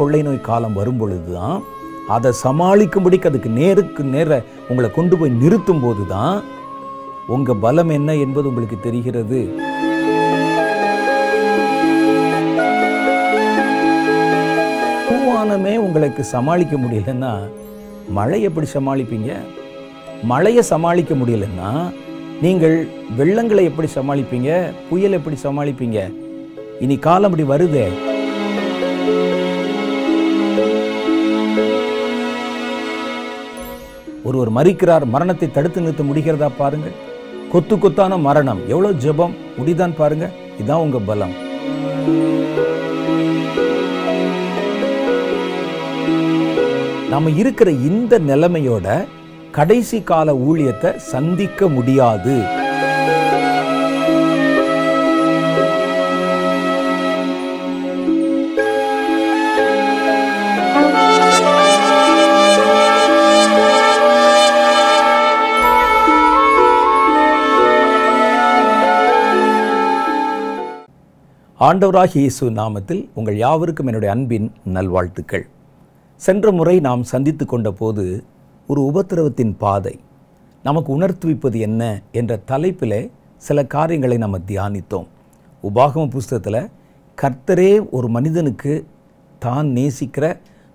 கொள்ளை நோய் காலம் வரும் பொழுது தான் அதை சமாளிக்கும்படிக்கு அதுக்கு நேருக்கு நேர உங்களை கொண்டு போய் நிறுத்தும் போது தான் உங்கள் பலம் என்ன என்பது உங்களுக்கு தெரிகிறது பூவானமே உங்களுக்கு சமாளிக்க முடியலன்னா மழை எப்படி சமாளிப்பீங்க மழையை சமாளிக்க முடியலன்னா நீங்கள் வெள்ளங்களை எப்படி சமாளிப்பீங்க புயல் எப்படி சமாளிப்பீங்க இனி காலம் அப்படி வருதே ஒருவர் மறிக்கிறார் மரணத்தை தடுத்து நிறுத்த முடிகிறதா பாருங்கள் கொத்து கொத்தான மரணம் எவ்வளோ ஜபம் முடிதான் பாருங்க இதுதான் உங்கள் பலம் நம்ம இருக்கிற இந்த நிலைமையோட கடைசி கால ஊழியத்தை சந்திக்க முடியாது ஆண்டவராக இயேசு நாமத்தில் உங்கள் யாவருக்கும் என்னுடைய அன்பின் நல்வாழ்த்துக்கள் சென்ற முறை நாம் சந்தித்து கொண்ட போது ஒரு உபத்திரவத்தின் பாதை நமக்கு உணர்த்துவிப்பது என்ன என்ற தலைப்பில் சில காரியங்களை நம்ம தியானித்தோம் உபாகம புஸ்தகத்தில் கர்த்தரே ஒரு மனிதனுக்கு தான் நேசிக்கிற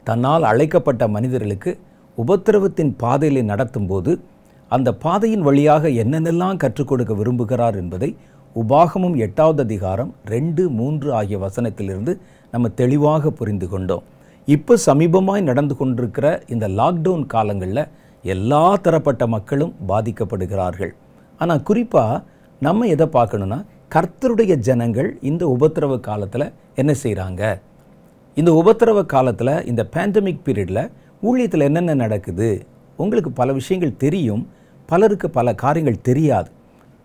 தன்னால் அழைக்கப்பட்ட மனிதர்களுக்கு உபத்திரவத்தின் பாதையில் நடத்தும்போது அந்த பாதையின் வழியாக என்னென்னெல்லாம் கற்றுக் கொடுக்க விரும்புகிறார் என்பதை உபாகமும் எட்டாவது அதிகாரம் ரெண்டு மூன்று ஆகிய வசனத்திலிருந்து நம்ம தெளிவாக புரிந்து கொண்டோம் இப்போ சமீபமாய் நடந்து கொண்டிருக்கிற இந்த லாக்டவுன் காலங்களில் எல்லா தரப்பட்ட மக்களும் பாதிக்கப்படுகிறார்கள் ஆனால் குறிப்பாக நம்ம எதை பார்க்கணுன்னா கர்த்தருடைய ஜனங்கள் இந்த உபத்திரவ காலத்தில் என்ன செய்கிறாங்க இந்த உபத்திரவ காலத்தில் இந்த பேண்டமிக் பீரியடில் ஊழியத்தில் என்னென்ன நடக்குது உங்களுக்கு பல விஷயங்கள் தெரியும் பலருக்கு பல காரியங்கள் தெரியாது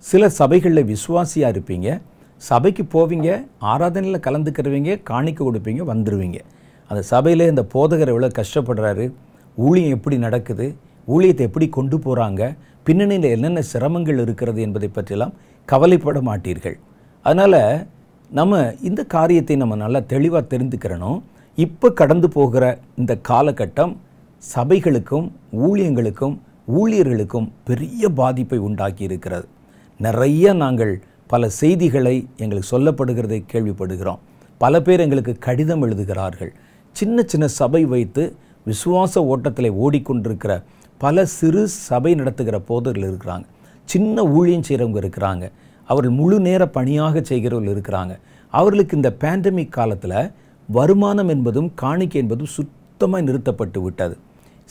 சில சபைகளில் விசுவாசியாக இருப்பீங்க சபைக்கு போவீங்க ஆராதனையில் கலந்துக்கிறவங்க காணிக்க கொடுப்பீங்க வந்துடுவீங்க அந்த சபையில் இந்த போதகர் எவ்வளோ கஷ்டப்படுறாரு ஊழியம் எப்படி நடக்குது ஊழியத்தை எப்படி கொண்டு போகிறாங்க பின்னணியில் என்னென்ன சிரமங்கள் இருக்கிறது என்பதை பற்றிலாம் கவலைப்பட மாட்டீர்கள் அதனால் நம்ம இந்த காரியத்தை நம்ம நல்லா தெளிவாக தெரிந்துக்கிறணும் இப்போ கடந்து போகிற இந்த காலகட்டம் சபைகளுக்கும் ஊழியங்களுக்கும் ஊழியர்களுக்கும் பெரிய பாதிப்பை உண்டாக்கி இருக்கிறது நிறைய நாங்கள் பல செய்திகளை எங்களுக்கு சொல்லப்படுகிறதை கேள்விப்படுகிறோம் பல பேர் எங்களுக்கு கடிதம் எழுதுகிறார்கள் சின்ன சின்ன சபை வைத்து விசுவாச ஓட்டத்தில் ஓடிக்கொண்டிருக்கிற பல சிறு சபை நடத்துகிற போதர்கள் இருக்கிறாங்க சின்ன ஊழியம் செய்கிறவங்க இருக்கிறாங்க அவர்கள் முழு நேர பணியாக செய்கிறவர்கள் இருக்கிறாங்க அவர்களுக்கு இந்த பேண்டமிக் காலத்தில் வருமானம் என்பதும் காணிக்கை என்பதும் சுத்தமாக நிறுத்தப்பட்டு விட்டது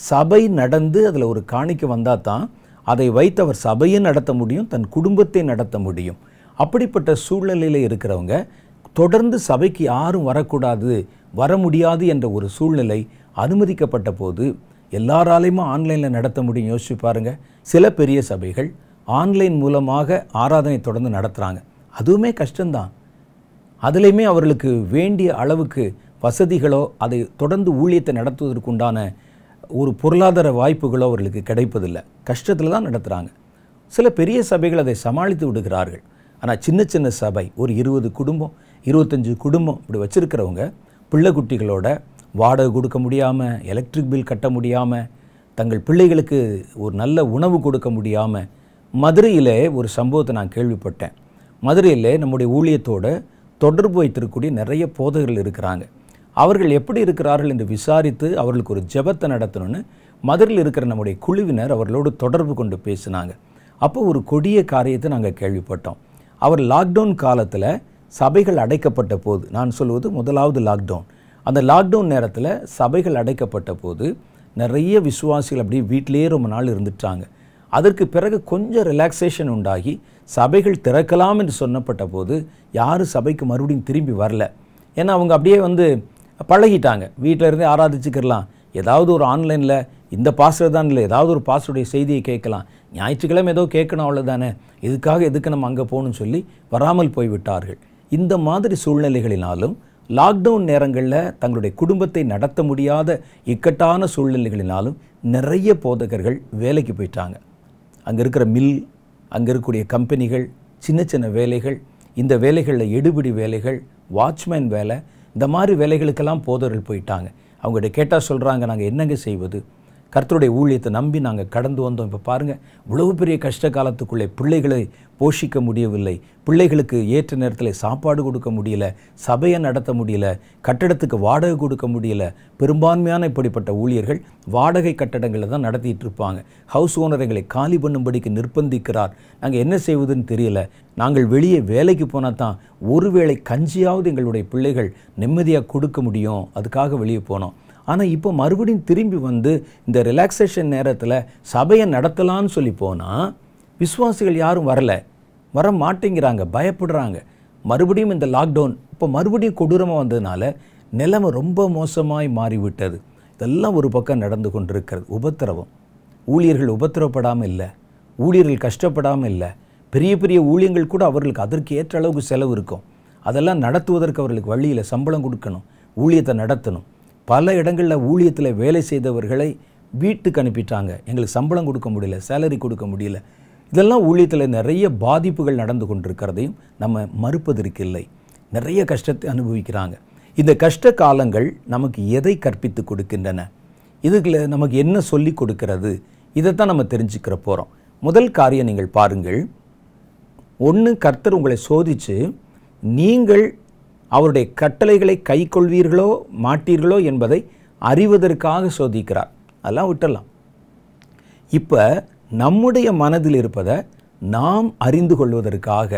சபை நடந்து அதில் ஒரு காணிக்கை வந்தால் தான் அதை வைத்து அவர் சபையை நடத்த முடியும் தன் குடும்பத்தை நடத்த முடியும் அப்படிப்பட்ட சூழ்நிலையில் இருக்கிறவங்க தொடர்ந்து சபைக்கு யாரும் வரக்கூடாது வர முடியாது என்ற ஒரு சூழ்நிலை அனுமதிக்கப்பட்ட போது எல்லாராலையுமே ஆன்லைனில் நடத்த முடியும் யோசிச்சு பாருங்கள் சில பெரிய சபைகள் ஆன்லைன் மூலமாக ஆராதனை தொடர்ந்து நடத்துகிறாங்க அதுவுமே கஷ்டம்தான் அதுலேயுமே அவர்களுக்கு வேண்டிய அளவுக்கு வசதிகளோ அதை தொடர்ந்து ஊழியத்தை நடத்துவதற்குண்டான ஒரு பொருளாதார வாய்ப்புகளோ அவர்களுக்கு கிடைப்பதில்லை கஷ்டத்தில் தான் நடத்துகிறாங்க சில பெரிய சபைகள் அதை சமாளித்து விடுகிறார்கள் ஆனால் சின்ன சின்ன சபை ஒரு இருபது குடும்பம் இருபத்தஞ்சி குடும்பம் இப்படி வச்சுருக்கிறவங்க பிள்ளை குட்டிகளோட வாடகை கொடுக்க முடியாமல் எலக்ட்ரிக் பில் கட்ட முடியாமல் தங்கள் பிள்ளைகளுக்கு ஒரு நல்ல உணவு கொடுக்க முடியாமல் மதுரையில் ஒரு சம்பவத்தை நான் கேள்விப்பட்டேன் மதுரையில் நம்முடைய ஊழியத்தோட தொடர்பு வைத்திருக்கக்கூடிய நிறைய போதகர்கள் இருக்கிறாங்க அவர்கள் எப்படி இருக்கிறார்கள் என்று விசாரித்து அவர்களுக்கு ஒரு ஜெபத்தை நடத்தணும்னு மதுரையில் இருக்கிற நம்முடைய குழுவினர் அவர்களோடு தொடர்பு கொண்டு பேசினாங்க அப்போ ஒரு கொடிய காரியத்தை நாங்கள் கேள்விப்பட்டோம் அவர் லாக்டவுன் காலத்தில் சபைகள் அடைக்கப்பட்ட போது நான் சொல்வது முதலாவது லாக்டவுன் அந்த லாக்டவுன் நேரத்தில் சபைகள் அடைக்கப்பட்ட போது நிறைய விசுவாசிகள் அப்படியே வீட்டிலேயே ரொம்ப நாள் இருந்துட்டாங்க அதற்கு பிறகு கொஞ்சம் ரிலாக்ஸேஷன் உண்டாகி சபைகள் திறக்கலாம் என்று சொன்னப்பட்ட போது யாரும் சபைக்கு மறுபடியும் திரும்பி வரல ஏன்னா அவங்க அப்படியே வந்து பழகிட்டாங்க வீட்டில் இருந்தே ஆராதிச்சுக்கிறலாம் ஏதாவது ஒரு ஆன்லைனில் இந்த பாஸ்வேர்டு தான் இல்லை ஏதாவது ஒரு பாஸ்வேர்டைய செய்தியை கேட்கலாம் ஞாயிற்றுக்கிழமை ஏதோ கேட்கணும் அவ்வளோதானே இதுக்காக எதுக்கு நம்ம அங்கே போகணுன்னு சொல்லி வராமல் போய்விட்டார்கள் இந்த மாதிரி சூழ்நிலைகளினாலும் லாக்டவுன் நேரங்களில் தங்களுடைய குடும்பத்தை நடத்த முடியாத இக்கட்டான சூழ்நிலைகளினாலும் நிறைய போதகர்கள் வேலைக்கு போயிட்டாங்க அங்கே இருக்கிற மில் அங்கே இருக்கக்கூடிய கம்பெனிகள் சின்ன சின்ன வேலைகள் இந்த வேலைகளில் எடுபிடி வேலைகள் வாட்ச்மேன் வேலை இந்த மாதிரி வேலைகளுக்கெல்லாம் போதவர்கள் போயிட்டாங்க அவங்ககிட்ட கேட்டால் சொல்கிறாங்க நாங்கள் என்னங்க செய்வது கர்த்தருடைய ஊழியத்தை நம்பி நாங்கள் கடந்து வந்தோம் இப்போ பாருங்கள் இவ்வளவு பெரிய கஷ்ட காலத்துக்குள்ளே பிள்ளைகளை போஷிக்க முடியவில்லை பிள்ளைகளுக்கு ஏற்ற நேரத்தில் சாப்பாடு கொடுக்க முடியல சபையை நடத்த முடியல கட்டடத்துக்கு வாடகை கொடுக்க முடியல பெரும்பான்மையான இப்படிப்பட்ட ஊழியர்கள் வாடகை கட்டடங்களை தான் நடத்திட்டு இருப்பாங்க ஹவுஸ் ஓனர் எங்களை காலி பண்ணும்படிக்கு நிர்பந்திக்கிறார் நாங்கள் என்ன செய்வதுன்னு தெரியல நாங்கள் வெளியே வேலைக்கு போனால் தான் ஒருவேளை கஞ்சியாவது எங்களுடைய பிள்ளைகள் நிம்மதியாக கொடுக்க முடியும் அதுக்காக வெளியே போனோம் ஆனால் இப்போ மறுபடியும் திரும்பி வந்து இந்த ரிலாக்ஸேஷன் நேரத்தில் சபையை நடத்தலான்னு சொல்லி போனால் விசுவாசிகள் யாரும் வரல வர மாட்டேங்கிறாங்க பயப்படுறாங்க மறுபடியும் இந்த லாக்டவுன் இப்போ மறுபடியும் கொடூரமாக வந்ததுனால நிலைமை ரொம்ப மோசமாய் மாறிவிட்டது இதெல்லாம் ஒரு பக்கம் நடந்து கொண்டிருக்கிறது உபத்திரவம் ஊழியர்கள் உபத்திரவப்படாமல் இல்லை ஊழியர்கள் கஷ்டப்படாமல் இல்லை பெரிய பெரிய ஊழியங்கள் கூட அவர்களுக்கு அதற்கு ஏற்ற அளவுக்கு செலவு இருக்கும் அதெல்லாம் நடத்துவதற்கு அவர்களுக்கு வழியில் சம்பளம் கொடுக்கணும் ஊழியத்தை நடத்தணும் பல இடங்களில் ஊழியத்தில் வேலை செய்தவர்களை வீட்டுக்கு அனுப்பிட்டாங்க எங்களுக்கு சம்பளம் கொடுக்க முடியல சேலரி கொடுக்க முடியல இதெல்லாம் ஊழியத்தில் நிறைய பாதிப்புகள் நடந்து கொண்டிருக்கிறதையும் நம்ம மறுப்பதற்கு இல்லை நிறைய கஷ்டத்தை அனுபவிக்கிறாங்க இந்த கஷ்ட காலங்கள் நமக்கு எதை கற்பித்து கொடுக்கின்றன இதுக்கில் நமக்கு என்ன சொல்லி கொடுக்கிறது இதை தான் நம்ம தெரிஞ்சுக்கிற போகிறோம் முதல் காரியம் நீங்கள் பாருங்கள் ஒன்று கர்த்தர் உங்களை சோதித்து நீங்கள் அவருடைய கட்டளைகளை கை கொள்வீர்களோ மாட்டீர்களோ என்பதை அறிவதற்காக சோதிக்கிறார் அதெல்லாம் விட்டுடலாம் இப்போ நம்முடைய மனதில் இருப்பதை நாம் அறிந்து கொள்வதற்காக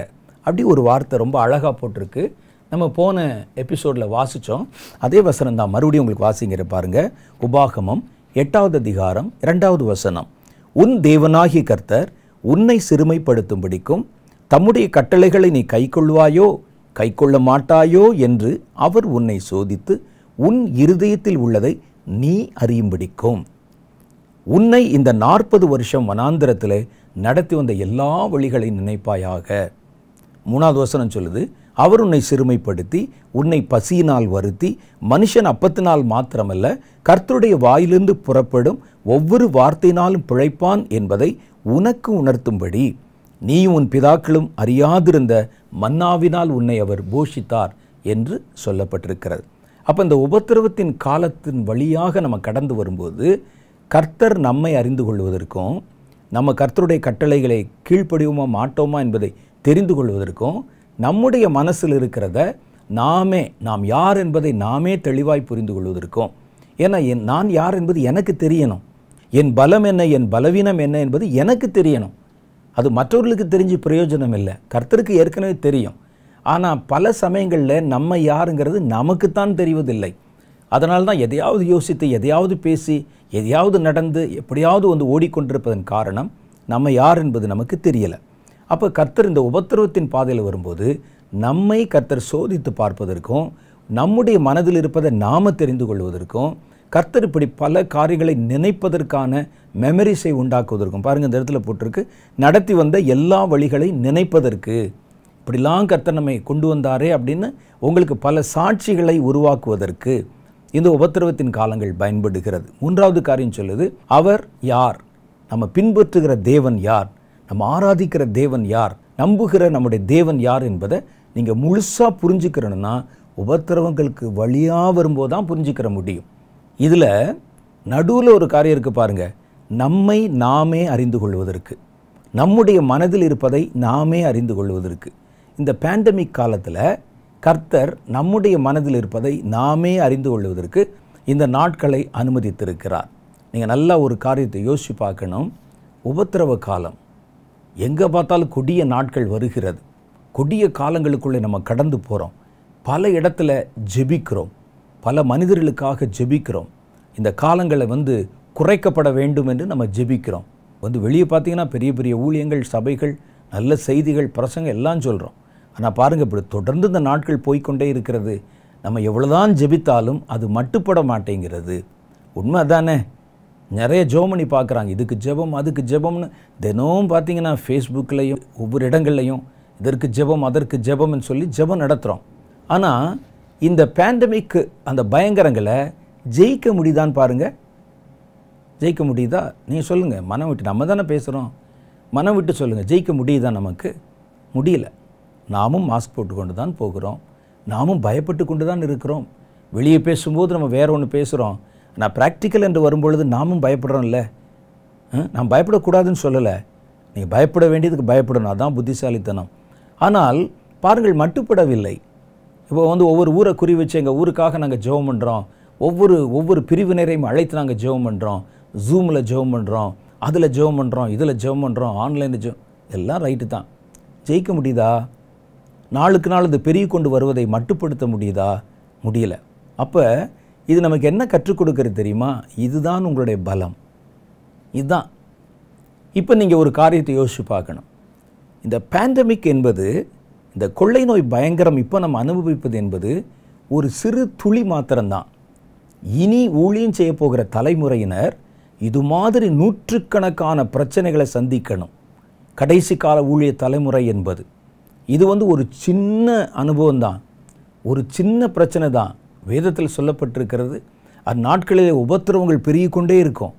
அப்படி ஒரு வார்த்தை ரொம்ப அழகாக போட்டிருக்கு நம்ம போன எபிசோடில் வாசித்தோம் அதே வசனம் தான் மறுபடியும் உங்களுக்கு வாசிங்கிற பாருங்கள் உபாகமம் எட்டாவது அதிகாரம் இரண்டாவது வசனம் உன் தேவனாகிய கர்த்தர் உன்னை சிறுமைப்படுத்தும்படிக்கும் தம்முடைய கட்டளைகளை நீ கை கொள்வாயோ கைக்கொள்ள மாட்டாயோ என்று அவர் உன்னை சோதித்து உன் இருதயத்தில் உள்ளதை நீ அறியும்படிக்கும் உன்னை இந்த நாற்பது வருஷம் வனாந்திரத்தில் நடத்தி வந்த எல்லா வழிகளை நினைப்பாயாக மூணாவது வசனம் சொல்லுது அவர் உன்னை சிறுமைப்படுத்தி உன்னை பசியினால் வருத்தி மனுஷன் அப்பத்தினால் மாத்திரமல்ல கர்த்தருடைய வாயிலிருந்து புறப்படும் ஒவ்வொரு வார்த்தையினாலும் பிழைப்பான் என்பதை உனக்கு உணர்த்தும்படி நீயும் உன் பிதாக்களும் அறியாதிருந்த மன்னாவினால் உன்னை அவர் போஷித்தார் என்று சொல்லப்பட்டிருக்கிறது அப்போ இந்த உபத்திரவத்தின் காலத்தின் வழியாக நம்ம கடந்து வரும்போது கர்த்தர் நம்மை அறிந்து கொள்வதற்கும் நம்ம கர்த்தருடைய கட்டளைகளை கீழ்ப்படிவோமா மாட்டோமா என்பதை தெரிந்து கொள்வதற்கும் நம்முடைய மனசில் இருக்கிறத நாமே நாம் யார் என்பதை நாமே தெளிவாய் புரிந்து கொள்வதற்கும் ஏன்னா என் நான் யார் என்பது எனக்கு தெரியணும் என் பலம் என்ன என் பலவீனம் என்ன என்பது எனக்கு தெரியணும் அது மற்றவர்களுக்கு தெரிஞ்சு பிரயோஜனம் இல்லை கர்த்தருக்கு ஏற்கனவே தெரியும் ஆனால் பல சமயங்களில் நம்ம யாருங்கிறது நமக்குத்தான் தெரிவதில்லை அதனால தான் எதையாவது யோசித்து எதையாவது பேசி எதையாவது நடந்து எப்படியாவது வந்து ஓடிக்கொண்டிருப்பதன் காரணம் நம்ம யார் என்பது நமக்கு தெரியலை அப்போ கர்த்தர் இந்த உபத்திரவத்தின் பாதையில் வரும்போது நம்மை கர்த்தர் சோதித்து பார்ப்பதற்கும் நம்முடைய மனதில் இருப்பதை நாம் தெரிந்து கொள்வதற்கும் கர்த்தர் இப்படி பல காரியங்களை நினைப்பதற்கான மெமரிஸை உண்டாக்குவதற்கும் பாருங்கள் இந்த இடத்துல போட்டிருக்கு நடத்தி வந்த எல்லா வழிகளை நினைப்பதற்கு இப்படிலாம் கர்த்தர் நம்மை கொண்டு வந்தாரே அப்படின்னு உங்களுக்கு பல சாட்சிகளை உருவாக்குவதற்கு இந்த உபத்திரவத்தின் காலங்கள் பயன்படுகிறது மூன்றாவது காரியம் சொல்லுது அவர் யார் நம்ம பின்பற்றுகிற தேவன் யார் நம்ம ஆராதிக்கிற தேவன் யார் நம்புகிற நம்முடைய தேவன் யார் என்பதை நீங்கள் முழுசாக புரிஞ்சுக்கிறோன்னா உபத்திரவங்களுக்கு வழியாக வரும்போது தான் புரிஞ்சுக்கிற முடியும் இதில் நடுவில் ஒரு காரியம் இருக்குது பாருங்கள் நம்மை நாமே அறிந்து கொள்வதற்கு நம்முடைய மனதில் இருப்பதை நாமே அறிந்து கொள்வதற்கு இந்த பேண்டமிக் காலத்தில் கர்த்தர் நம்முடைய மனதில் இருப்பதை நாமே அறிந்து கொள்வதற்கு இந்த நாட்களை அனுமதித்திருக்கிறார் நீங்கள் நல்லா ஒரு காரியத்தை யோசித்து பார்க்கணும் உபத்திரவ காலம் எங்கே பார்த்தாலும் கொடிய நாட்கள் வருகிறது கொடிய காலங்களுக்குள்ளே நம்ம கடந்து போகிறோம் பல இடத்துல ஜெபிக்கிறோம் பல மனிதர்களுக்காக ஜெபிக்கிறோம் இந்த காலங்களை வந்து குறைக்கப்பட வேண்டும் என்று நம்ம ஜெபிக்கிறோம் வந்து வெளியே பார்த்தீங்கன்னா பெரிய பெரிய ஊழியங்கள் சபைகள் நல்ல செய்திகள் பிரசங்க எல்லாம் சொல்கிறோம் ஆனால் பாருங்கள் இப்படி தொடர்ந்து இந்த நாட்கள் போய்கொண்டே இருக்கிறது நம்ம எவ்வளோதான் ஜெபித்தாலும் அது மட்டுப்பட மாட்டேங்கிறது உண்மை தானே நிறைய ஜோமணி பார்க்குறாங்க இதுக்கு ஜெபம் அதுக்கு ஜெபம்னு தினமும் பார்த்தீங்கன்னா ஃபேஸ்புக்லேயும் ஒவ்வொரு இடங்கள்லையும் இதற்கு ஜெபம் அதற்கு ஜெபம்னு சொல்லி ஜெபம் நடத்துகிறோம் ஆனால் இந்த பேண்டமிக்கு அந்த பயங்கரங்களை ஜெயிக்க முடியுதான்னு பாருங்கள் ஜெயிக்க முடியுதா நீங்கள் சொல்லுங்கள் மனம் விட்டு நம்ம தானே பேசுகிறோம் மனம் விட்டு சொல்லுங்கள் ஜெயிக்க முடியுதா நமக்கு முடியல நாமும் மாஸ்க் போட்டுக்கொண்டு தான் போகிறோம் நாமும் பயப்பட்டு கொண்டு தான் இருக்கிறோம் வெளியே பேசும்போது நம்ம வேறு ஒன்று பேசுகிறோம் நான் ப்ராக்டிக்கல் என்று வரும்பொழுது நாமும் பயப்படுறோம்ல நான் பயப்படக்கூடாதுன்னு சொல்லலை நீங்கள் பயப்பட வேண்டியதுக்கு பயப்படணும் அதான் புத்திசாலித்தனம் ஆனால் பாருங்கள் மட்டுப்படவில்லை இப்போ வந்து ஒவ்வொரு ஊரை குறி வச்சு எங்கள் ஊருக்காக நாங்கள் ஜெபம் பண்ணுறோம் ஒவ்வொரு ஒவ்வொரு பிரிவினரையும் அழைத்து நாங்கள் ஜெபம் பண்ணுறோம் ஜூமில் ஜெபம் பண்ணுறோம் அதில் ஜெபம் பண்ணுறோம் இதில் ஜெபம் பண்ணுறோம் ஆன்லைனில் ஜோ எல்லாம் ரைட்டு தான் ஜெயிக்க முடியுதா நாளுக்கு நாள் இந்த பெருகி கொண்டு வருவதை மட்டுப்படுத்த முடியுதா முடியல அப்போ இது நமக்கு என்ன கற்றுக் கொடுக்கறது தெரியுமா இதுதான் உங்களுடைய பலம் இதுதான் இப்போ நீங்கள் ஒரு காரியத்தை யோசித்து பார்க்கணும் இந்த பேண்டமிக் என்பது இந்த கொள்ளை நோய் பயங்கரம் இப்போ நம்ம அனுபவிப்பது என்பது ஒரு சிறு துளி மாத்திரம்தான் இனி ஊழியம் செய்ய போகிற தலைமுறையினர் இது மாதிரி நூற்றுக்கணக்கான பிரச்சனைகளை சந்திக்கணும் கடைசி கால ஊழிய தலைமுறை என்பது இது வந்து ஒரு சின்ன அனுபவம் தான் ஒரு சின்ன பிரச்சனை தான் வேதத்தில் சொல்லப்பட்டிருக்கிறது அந்நாட்களிலே உபத்திரவங்கள் பெருகி கொண்டே இருக்கும்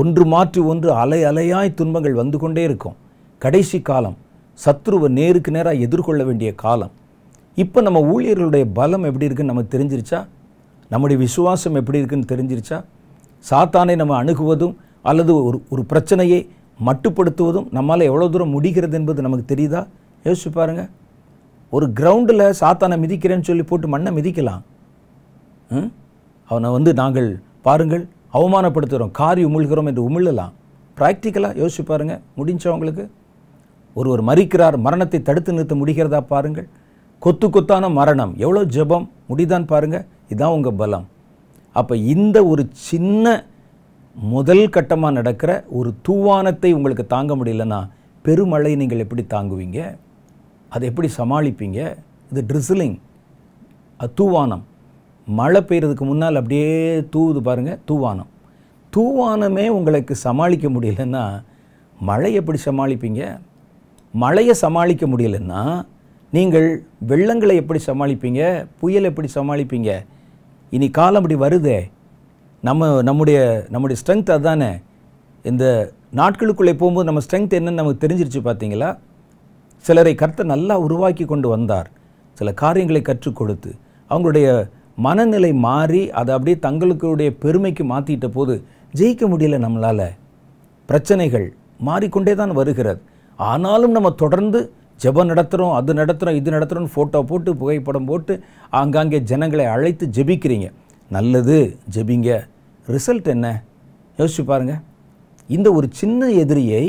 ஒன்று மாற்றி ஒன்று அலை அலையாய் துன்பங்கள் வந்து கொண்டே இருக்கும் கடைசி காலம் சத்ருவை நேருக்கு நேராக எதிர்கொள்ள வேண்டிய காலம் இப்போ நம்ம ஊழியர்களுடைய பலம் எப்படி இருக்குன்னு நமக்கு தெரிஞ்சிருச்சா நம்முடைய விசுவாசம் எப்படி இருக்குன்னு தெரிஞ்சிருச்சா சாத்தானை நம்ம அணுகுவதும் அல்லது ஒரு ஒரு பிரச்சனையை மட்டுப்படுத்துவதும் நம்மளால் எவ்வளோ தூரம் முடிகிறது என்பது நமக்கு தெரியுதா யோசிச்சு பாருங்கள் ஒரு கிரவுண்டில் சாத்தானை மிதிக்கிறேன்னு சொல்லி போட்டு மண்ணை மிதிக்கலாம் அவனை வந்து நாங்கள் பாருங்கள் அவமானப்படுத்துகிறோம் காரி உமிழ்கிறோம் என்று உமிழலாம் ப்ராக்டிக்கலாக யோசிச்சு பாருங்கள் முடிஞ்சவங்களுக்கு ஒருவர் மறிக்கிறார் மரணத்தை தடுத்து நிறுத்த முடிகிறதா பாருங்கள் கொத்து கொத்தான மரணம் எவ்வளோ ஜபம் முடிதான் பாருங்கள் இதுதான் உங்கள் பலம் அப்போ இந்த ஒரு சின்ன முதல் கட்டமாக நடக்கிற ஒரு தூவானத்தை உங்களுக்கு தாங்க முடியலன்னா பெருமழை நீங்கள் எப்படி தாங்குவீங்க அதை எப்படி சமாளிப்பீங்க இது ட்ரிசிலிங் தூவானம் மழை பெய்கிறதுக்கு முன்னால் அப்படியே தூவுது பாருங்கள் தூவானம் தூவானமே உங்களுக்கு சமாளிக்க முடியலன்னா மழை எப்படி சமாளிப்பீங்க மழையை சமாளிக்க முடியலன்னா நீங்கள் வெள்ளங்களை எப்படி சமாளிப்பீங்க புயல் எப்படி சமாளிப்பீங்க இனி காலம் அப்படி வருதே நம்ம நம்முடைய நம்முடைய ஸ்ட்ரென்த் அதுதானே இந்த நாட்களுக்குள்ளே போகும்போது நம்ம ஸ்ட்ரென்த் என்னன்னு நமக்கு தெரிஞ்சிருச்சு பார்த்தீங்களா சிலரை கருத்தை நல்லா உருவாக்கி கொண்டு வந்தார் சில காரியங்களை கற்றுக் கொடுத்து அவங்களுடைய மனநிலை மாறி அதை அப்படியே தங்களுக்குடைய பெருமைக்கு மாற்றிட்ட போது ஜெயிக்க முடியல நம்மளால் பிரச்சனைகள் மாறிக்கொண்டே தான் வருகிறது ஆனாலும் நம்ம தொடர்ந்து ஜெபம் நடத்துகிறோம் அது நடத்துகிறோம் இது நடத்துகிறோம்னு ஃபோட்டோ போட்டு புகைப்படம் போட்டு ஆங்காங்கே ஜனங்களை அழைத்து ஜெபிக்கிறீங்க நல்லது ஜெபிங்க ரிசல்ட் என்ன யோசிச்சு பாருங்கள் இந்த ஒரு சின்ன எதிரியை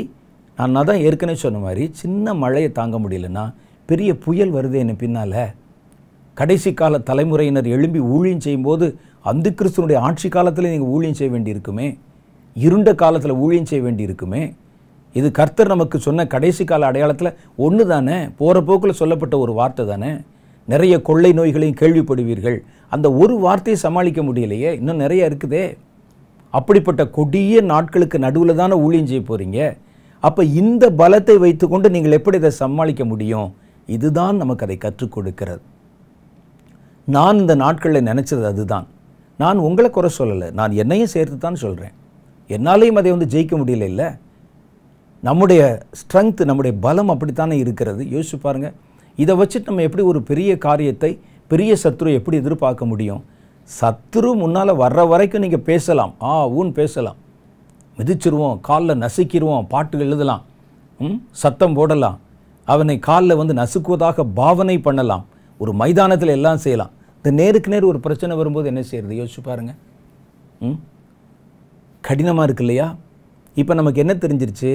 நான் தான் ஏற்கனவே சொன்ன மாதிரி சின்ன மழையை தாங்க முடியலன்னா பெரிய புயல் வருது என்ன பின்னால் கடைசி கால தலைமுறையினர் எழும்பி ஊழியம் செய்யும்போது அந்த கிறிஸ்தனுடைய ஆட்சி காலத்தில் நீங்கள் ஊழியம் செய்ய வேண்டியிருக்குமே இருண்ட காலத்தில் ஊழியம் செய்ய வேண்டியிருக்குமே இருக்குமே இது கர்த்தர் நமக்கு சொன்ன கடைசி கால அடையாளத்தில் ஒன்று தானே போகிற போக்கில் சொல்லப்பட்ட ஒரு வார்த்தை தானே நிறைய கொள்ளை நோய்களையும் கேள்விப்படுவீர்கள் அந்த ஒரு வார்த்தையை சமாளிக்க முடியலையே இன்னும் நிறைய இருக்குதே அப்படிப்பட்ட கொடிய நாட்களுக்கு நடுவில் தானே ஊழியம் செய்ய போகிறீங்க அப்போ இந்த பலத்தை வைத்துக்கொண்டு நீங்கள் எப்படி இதை சமாளிக்க முடியும் இதுதான் நமக்கு அதை கற்றுக் கொடுக்கிறது நான் இந்த நாட்களில் நினச்சது அதுதான் நான் உங்களை குறை சொல்லலை நான் என்னையும் சேர்த்து தான் சொல்கிறேன் என்னாலையும் அதை வந்து ஜெயிக்க முடியல இல்லை நம்முடைய ஸ்ட்ரென்த் நம்முடைய பலம் அப்படித்தானே இருக்கிறது யோசிச்சு பாருங்கள் இதை வச்சுட்டு நம்ம எப்படி ஒரு பெரிய காரியத்தை பெரிய சத்ரு எப்படி எதிர்பார்க்க முடியும் சத்ரு முன்னால் வர்ற வரைக்கும் நீங்கள் பேசலாம் ஆ ஊன் பேசலாம் மிதிச்சிருவோம் காலில் நசுக்கிடுவோம் பாட்டு எழுதலாம் சத்தம் போடலாம் அவனை காலில் வந்து நசுக்குவதாக பாவனை பண்ணலாம் ஒரு மைதானத்தில் எல்லாம் செய்யலாம் இந்த நேருக்கு நேர் ஒரு பிரச்சனை வரும்போது என்ன செய்யறது யோசிச்சு பாருங்கள் ம் கடினமாக இருக்கு இல்லையா இப்போ நமக்கு என்ன தெரிஞ்சிருச்சு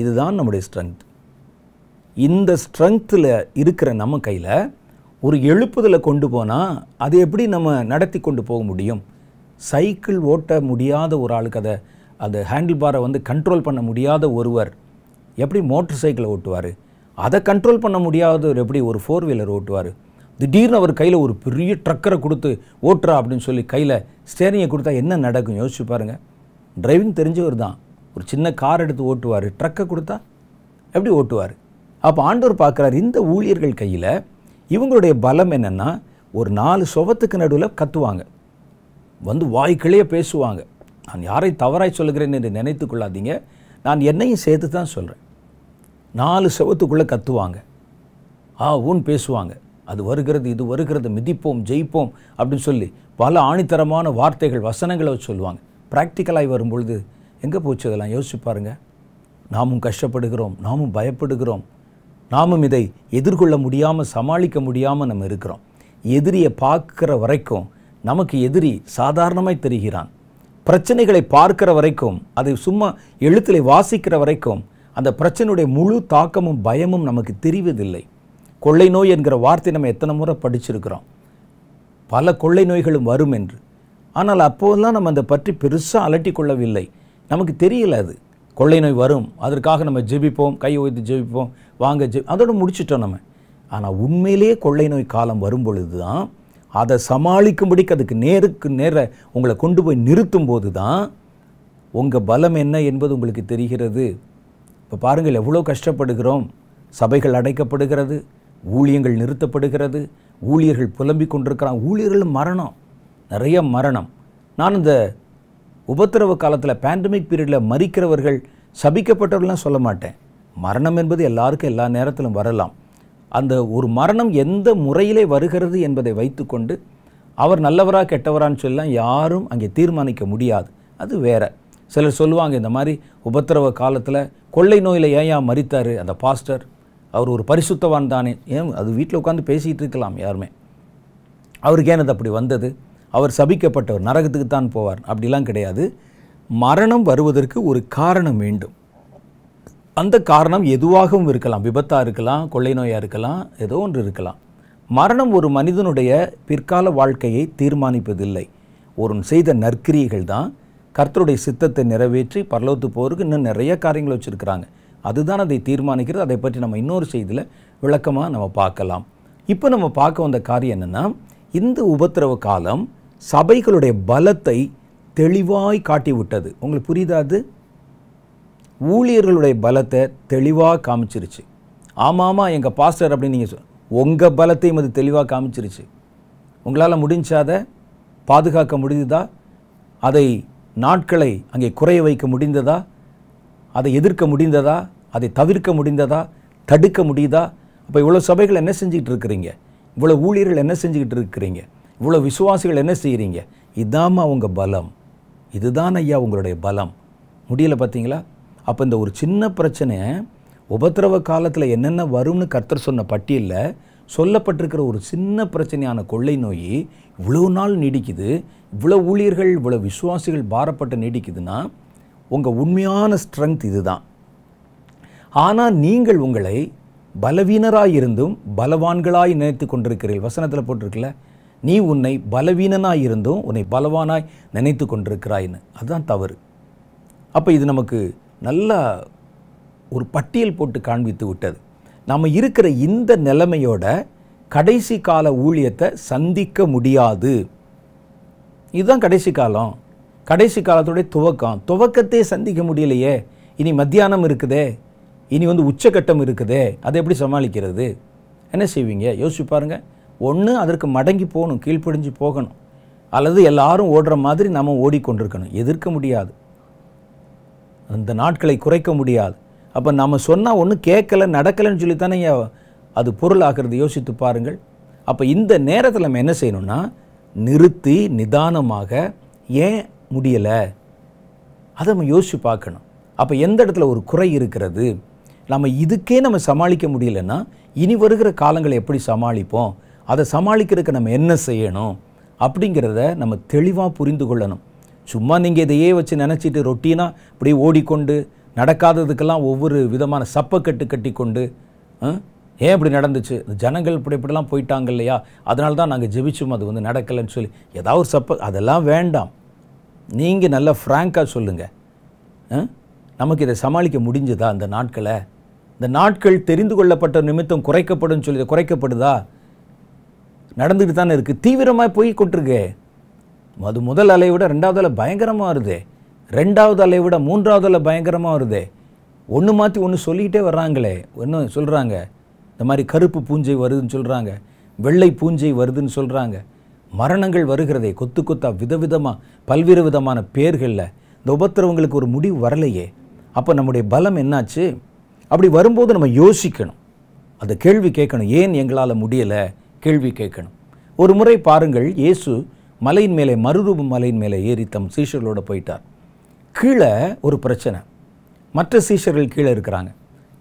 இதுதான் நம்முடைய ஸ்ட்ரென்த் இந்த ஸ்ட்ரென்த்தில் இருக்கிற நம்ம கையில் ஒரு எழுப்புதலை கொண்டு போனால் அது எப்படி நம்ம நடத்தி கொண்டு போக முடியும் சைக்கிள் ஓட்ட முடியாத ஒரு ஆளுக்கு அதை அந்த ஹேண்டில் பாரை வந்து கண்ட்ரோல் பண்ண முடியாத ஒருவர் எப்படி மோட்டர் சைக்கிளை ஓட்டுவார் அதை கண்ட்ரோல் பண்ண முடியாதவர் எப்படி ஒரு ஃபோர் வீலர் ஓட்டுவார் திடீர்னு அவர் கையில் ஒரு பெரிய ட்ரக்கரை கொடுத்து ஓட்டுறா அப்படின்னு சொல்லி கையில் ஸ்டேரிங்கை கொடுத்தா என்ன நடக்கும் யோசிச்சு பாருங்கள் டிரைவிங் தெரிஞ்சவர் தான் ஒரு சின்ன கார் எடுத்து ஓட்டுவார் ட்ரக்கை கொடுத்தா எப்படி ஓட்டுவார் அப்போ ஆண்டவர் பார்க்குறாரு இந்த ஊழியர்கள் கையில் இவங்களுடைய பலம் என்னென்னா ஒரு நாலு சுவத்துக்கு நடுவில் கத்துவாங்க வந்து வாய்க்களையே பேசுவாங்க நான் யாரை தவறாய் சொல்கிறேன் என்று நினைத்து கொள்ளாதீங்க நான் என்னையும் சேர்த்து தான் சொல்கிறேன் நாலு செவத்துக்குள்ளே கத்துவாங்க ஆ ஊன் பேசுவாங்க அது வருகிறது இது வருகிறது மிதிப்போம் ஜெயிப்போம் அப்படின்னு சொல்லி பல ஆணித்தரமான வார்த்தைகள் வசனங்களை சொல்லுவாங்க ப்ராக்டிக்கலாகி வரும்பொழுது எங்கே போச்சு அதெல்லாம் யோசிச்சு பாருங்கள் நாமும் கஷ்டப்படுகிறோம் நாமும் பயப்படுகிறோம் நாமும் இதை எதிர்கொள்ள முடியாமல் சமாளிக்க முடியாமல் நம்ம இருக்கிறோம் எதிரியை பார்க்குற வரைக்கும் நமக்கு எதிரி சாதாரணமாய் தெரிகிறான் பிரச்சனைகளை பார்க்கிற வரைக்கும் அதை சும்மா எழுத்தில் வாசிக்கிற வரைக்கும் அந்த பிரச்சனையுடைய முழு தாக்கமும் பயமும் நமக்கு தெரிவதில்லை கொள்ளை நோய் என்கிற வார்த்தை நம்ம எத்தனை முறை படிச்சிருக்கிறோம் பல கொள்ளை நோய்களும் வரும் என்று ஆனால் அப்போதெல்லாம் நம்ம அதை பற்றி பெருசாக அலட்டிக்கொள்ளவில்லை கொள்ளவில்லை நமக்கு தெரியல அது கொள்ளை நோய் வரும் அதற்காக நம்ம ஜெபிப்போம் கை ஓய்த்து ஜெபிப்போம் வாங்க ஜெ அதோடு முடிச்சிட்டோம் நம்ம ஆனால் உண்மையிலேயே கொள்ளை நோய் காலம் வரும் பொழுது தான் அதை சமாளிக்கும்படிக்கு அதுக்கு நேருக்கு நேர உங்களை கொண்டு போய் நிறுத்தும் போது தான் உங்கள் பலம் என்ன என்பது உங்களுக்கு தெரிகிறது இப்போ பாருங்கள் எவ்வளோ கஷ்டப்படுகிறோம் சபைகள் அடைக்கப்படுகிறது ஊழியங்கள் நிறுத்தப்படுகிறது ஊழியர்கள் புலம்பிக் கொண்டிருக்கிறான் ஊழியர்கள் மரணம் நிறைய மரணம் நான் இந்த உபத்திரவ காலத்தில் பேண்டமிக் பீரியடில் மறிக்கிறவர்கள் சபிக்கப்பட்டவர்கள்லாம் சொல்ல மாட்டேன் மரணம் என்பது எல்லாருக்கும் எல்லா நேரத்திலும் வரலாம் அந்த ஒரு மரணம் எந்த முறையிலே வருகிறது என்பதை வைத்துக்கொண்டு அவர் நல்லவரா கெட்டவரான்னு சொல்லலாம் யாரும் அங்கே தீர்மானிக்க முடியாது அது வேற சிலர் சொல்லுவாங்க இந்த மாதிரி உபத்திரவ காலத்தில் கொள்ளை நோயில் ஏயா மறித்தார் அந்த பாஸ்டர் அவர் ஒரு பரிசுத்தவான் தானே ஏன் அது வீட்டில் உட்காந்து பேசிகிட்டு இருக்கலாம் யாருமே அவருக்கு ஏன் அது அப்படி வந்தது அவர் சபிக்கப்பட்டவர் நரகத்துக்கு தான் போவார் அப்படிலாம் கிடையாது மரணம் வருவதற்கு ஒரு காரணம் வேண்டும் அந்த காரணம் எதுவாகவும் இருக்கலாம் விபத்தாக இருக்கலாம் கொள்ளை நோயாக இருக்கலாம் ஏதோ ஒன்று இருக்கலாம் மரணம் ஒரு மனிதனுடைய பிற்கால வாழ்க்கையை தீர்மானிப்பதில்லை ஒரு செய்த நற்கிரியைகள் தான் கர்த்தருடைய சித்தத்தை நிறைவேற்றி பரலோத்து போருக்கு இன்னும் நிறைய காரியங்கள் வச்சுருக்கிறாங்க அதுதான் அதை தீர்மானிக்கிறது அதை பற்றி நம்ம இன்னொரு செய்தியில் விளக்கமாக நம்ம பார்க்கலாம் இப்போ நம்ம பார்க்க வந்த காரியம் என்னென்னா இந்த உபத்திரவ காலம் சபைகளுடைய பலத்தை தெளிவாய் காட்டிவிட்டது உங்களுக்கு புரியுதாது ஊழியர்களுடைய பலத்தை தெளிவாக காமிச்சிருச்சு ஆமாமா எங்கள் பாஸ்டர் அப்படின்னு நீங்கள் சொ உங்கள் பலத்தையும் அது தெளிவாக காமிச்சிருச்சு உங்களால் முடிஞ்சாத பாதுகாக்க முடிந்ததா அதை நாட்களை அங்கே குறைய வைக்க முடிந்ததா அதை எதிர்க்க முடிந்ததா அதை தவிர்க்க முடிந்ததா தடுக்க முடியுதா அப்போ இவ்வளோ சபைகள் என்ன செஞ்சுக்கிட்டு இருக்கிறீங்க இவ்வளோ ஊழியர்கள் என்ன செஞ்சுக்கிட்டு இருக்கிறீங்க இவ்வளோ விசுவாசிகள் என்ன செய்கிறீங்க இதாம்மா அவங்க பலம் இதுதான் ஐயா உங்களுடைய பலம் முடியலை பார்த்தீங்களா அப்போ இந்த ஒரு சின்ன பிரச்சனை உபத்திரவ காலத்தில் என்னென்ன வரும்னு கர்த்தர் சொன்ன பட்டியலில் சொல்லப்பட்டிருக்கிற ஒரு சின்ன பிரச்சனையான கொள்ளை நோய் இவ்வளோ நாள் நீடிக்குது இவ்வளோ ஊழியர்கள் இவ்வளோ விசுவாசிகள் பாரப்பட்டு நீடிக்குதுன்னா உங்கள் உண்மையான ஸ்ட்ரென்த் இது தான் ஆனால் நீங்கள் உங்களை பலவீனராக இருந்தும் பலவான்களாய் நினைத்து கொண்டிருக்கிறீர்கள் வசனத்தில் போட்டிருக்கல நீ உன்னை பலவீனனாய் இருந்தும் உன்னை பலவானாய் நினைத்து கொண்டிருக்கிறாயின்னு அதுதான் தவறு அப்போ இது நமக்கு நல்லா ஒரு பட்டியல் போட்டு காண்பித்து விட்டது நம்ம இருக்கிற இந்த நிலைமையோட கடைசி கால ஊழியத்தை சந்திக்க முடியாது இதுதான் கடைசி காலம் கடைசி காலத்துடைய துவக்கம் துவக்கத்தையே சந்திக்க முடியலையே இனி மத்தியானம் இருக்குதே இனி வந்து உச்சக்கட்டம் இருக்குதே அதை எப்படி சமாளிக்கிறது என்ன செய்வீங்க யோசிச்சு பாருங்கள் ஒன்று அதற்கு மடங்கி போகணும் கீழ்ப்படிஞ்சு போகணும் அல்லது எல்லாரும் ஓடுற மாதிரி நம்ம ஓடிக்கொண்டிருக்கணும் எதிர்க்க முடியாது அந்த நாட்களை குறைக்க முடியாது அப்போ நம்ம சொன்னால் ஒன்றும் கேட்கலை நடக்கலைன்னு சொல்லி தானே அது பொருளாகிறது யோசித்து பாருங்கள் அப்போ இந்த நேரத்தில் நம்ம என்ன செய்யணும்னா நிறுத்தி நிதானமாக ஏன் முடியலை அதை நம்ம யோசித்து பார்க்கணும் அப்போ எந்த இடத்துல ஒரு குறை இருக்கிறது நம்ம இதுக்கே நம்ம சமாளிக்க முடியலன்னா இனி வருகிற காலங்களை எப்படி சமாளிப்போம் அதை சமாளிக்கிறதுக்கு நம்ம என்ன செய்யணும் அப்படிங்கிறத நம்ம தெளிவாக புரிந்து கொள்ளணும் சும்மா நீங்கள் இதையே வச்சு நினச்சிட்டு ரொட்டீனாக இப்படி ஓடிக்கொண்டு நடக்காததுக்கெல்லாம் ஒவ்வொரு விதமான சப்பக்கட்டு கட்டிக்கொண்டு ஏன் இப்படி நடந்துச்சு ஜனங்கள் இப்படி இப்படிலாம் போயிட்டாங்க இல்லையா அதனால தான் நாங்கள் ஜெபிச்சோம் அது வந்து நடக்கலைன்னு சொல்லி ஏதாவது சப்ப அதெல்லாம் வேண்டாம் நீங்கள் நல்லா ஃப்ராங்காக சொல்லுங்கள் நமக்கு இதை சமாளிக்க முடிஞ்சுதா அந்த நாட்களை இந்த நாட்கள் தெரிந்து கொள்ளப்பட்ட நிமித்தம் குறைக்கப்படும் சொல்லி குறைக்கப்படுதா நடந்துக்கிட்டு தானே இருக்குது தீவிரமாக போய் கொண்டிருக்கு அது முதல் அலையை விட ரெண்டாவது அலை பயங்கரமாக வருது ரெண்டாவது அலையை விட மூன்றாவது அலை பயங்கரமாக வருது ஒன்று மாற்றி ஒன்று சொல்லிக்கிட்டே வர்றாங்களே ஒன்று சொல்கிறாங்க இந்த மாதிரி கருப்பு பூஞ்சை வருதுன்னு சொல்கிறாங்க வெள்ளை பூஞ்சை வருதுன்னு சொல்கிறாங்க மரணங்கள் வருகிறதே கொத்து கொத்தா விதவிதமாக பல்வேறு விதமான பேர்களில் இந்த உபத்திரவங்களுக்கு ஒரு முடிவு வரலையே அப்போ நம்முடைய பலம் என்னாச்சு அப்படி வரும்போது நம்ம யோசிக்கணும் அந்த கேள்வி கேட்கணும் ஏன் எங்களால் முடியலை கேள்வி கேட்கணும் ஒரு முறை பாருங்கள் இயேசு மலையின் மேலே மறுரூப மலையின் மேலே ஏறி தம் சீஷர்களோடு போயிட்டார் கீழே ஒரு பிரச்சனை மற்ற சீஷர்கள் கீழே இருக்கிறாங்க